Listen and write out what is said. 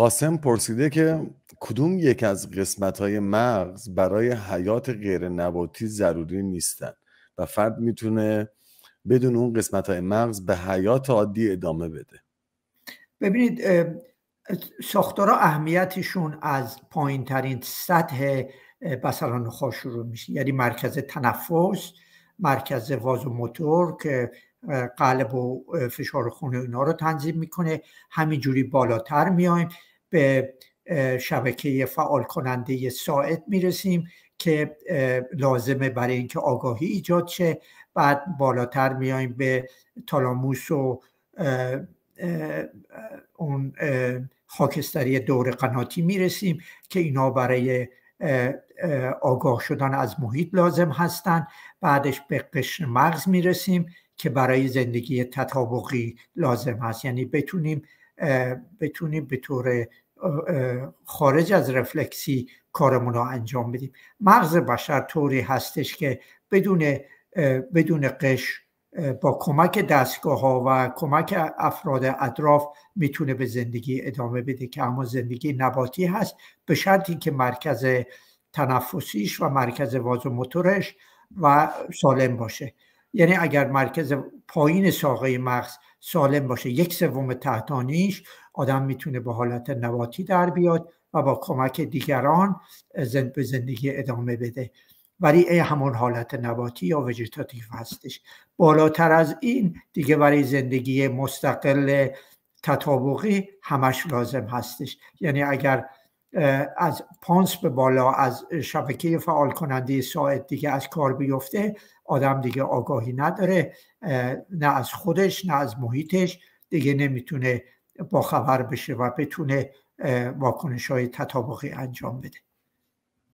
قاسم پرسیده که کدوم یک از قسمت های مغز برای حیات غیر نباتی ضروری نیستن و فرد میتونه بدون اون قسمت های مغز به حیات عادی ادامه بده ببینید ساختارا اهمیتشون از پایین ترین سطح بسران خواه شروع میشه یعنی مرکز تنفس مرکز و موتور که قلب و فشار خون اینا رو تنظیم میکنه همینجوری بالاتر میایم به شبکه فعال کننده می میرسیم که لازمه برای اینکه آگاهی ایجاد شه بعد بالاتر میایم به تالاموس و اون خاکستری دور قناتی میرسیم که اینا برای آگاه شدن از محیط لازم هستند بعدش به قشر مغز میرسیم که برای زندگی تطابقی لازم هست یعنی بتونیم بتونیم به طور خارج از رفلکسی کارمون رو انجام بدیم مغز بشر طوری هستش که بدون بدون قش با کمک دستگاه ها و کمک افراد اطراف میتونه به زندگی ادامه بده که اما زندگی نباتی هست به شرطی که مرکز تنفسیش و مرکز موتورش و سالم باشه یعنی اگر مرکز پایین ساقه مغز سالم باشه یک سوم تحتانیش آدم میتونه به حالت نباتی در بیاد و با کمک دیگران زند به زندگی ادامه بده ولی همون حالت نباتی یا وجتاتیو هستش بالاتر از این دیگه برای زندگی مستقل تطابقی همش لازم هستش یعنی اگر از پانس به بالا از شبکه فعال کننده ساعت دیگه از کار بیفته آدم دیگه آگاهی نداره نه از خودش نه از محیطش دیگه نمیتونه با خبر بشه و بتونه واکنش های تطابقی انجام بده